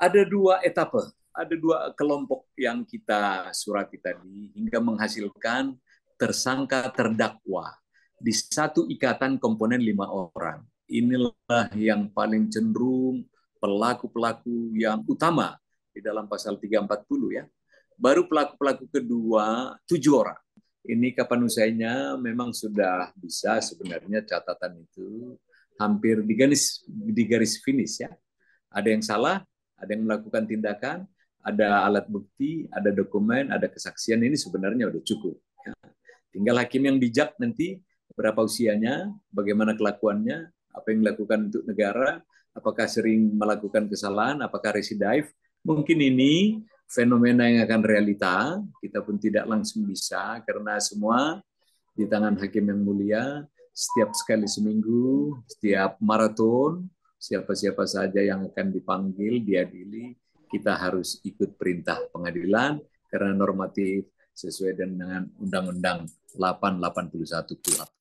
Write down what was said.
ada dua etape, ada dua kelompok yang kita surati tadi hingga menghasilkan tersangka terdakwa di satu ikatan komponen lima orang. Inilah yang paling cenderung pelaku-pelaku yang utama di dalam pasal 340 ya. Baru pelaku-pelaku kedua tujuh orang. Ini kapan usainya memang sudah bisa sebenarnya catatan itu hampir di garis finish ya. Ada yang salah, ada yang melakukan tindakan, ada alat bukti, ada dokumen, ada kesaksian ini sebenarnya sudah cukup. Ya. Tinggal hakim yang bijak nanti berapa usianya, bagaimana kelakuannya, apa yang dilakukan untuk negara, apakah sering melakukan kesalahan, apakah residive. Mungkin ini fenomena yang akan realita, kita pun tidak langsung bisa karena semua di tangan hakim yang mulia setiap sekali seminggu, setiap maraton, siapa-siapa saja yang akan dipanggil, diadili, kita harus ikut perintah pengadilan karena normatif sesuai dengan Undang-Undang 881 Kuhap.